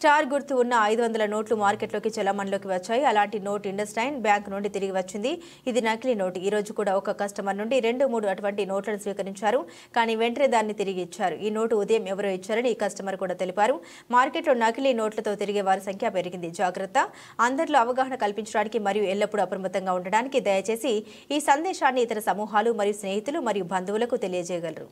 star గుర్తు ఉన్న ఐదు వందల నోట్లు మార్కెట్లోకి చలమణిలోకి వచ్చాయి అలాంటి నోట్ ఇండస్టైన్ బ్యాంక్ నుండి తిరిగి వచ్చింది ఇది నకిలీ నోటు ఈ రోజు కూడా ఒక కస్టమర్ నుండి రెండు మూడు అటువంటి నోట్లను స్వీకరించారు కానీ వెంటనే దాన్ని తిరిగి ఇచ్చారు ఈ నోటు ఉదయం ఎవరో ఇచ్చారని ఈ కస్టమర్ కూడా తెలిపారు మార్కెట్లో నకిలీ నోట్లతో తిరిగే వారి సంఖ్య పెరిగింది జాగ్రత్త అందరిలో అవగాహన కల్పించడానికి మరియు ఎల్లప్పుడూ అప్రమత్తంగా ఉండడానికి దయచేసి ఈ సందేశాన్ని ఇతర సమూహాలు మరియు స్నేహితులు మరియు బంధువులకు తెలియజేయగలరు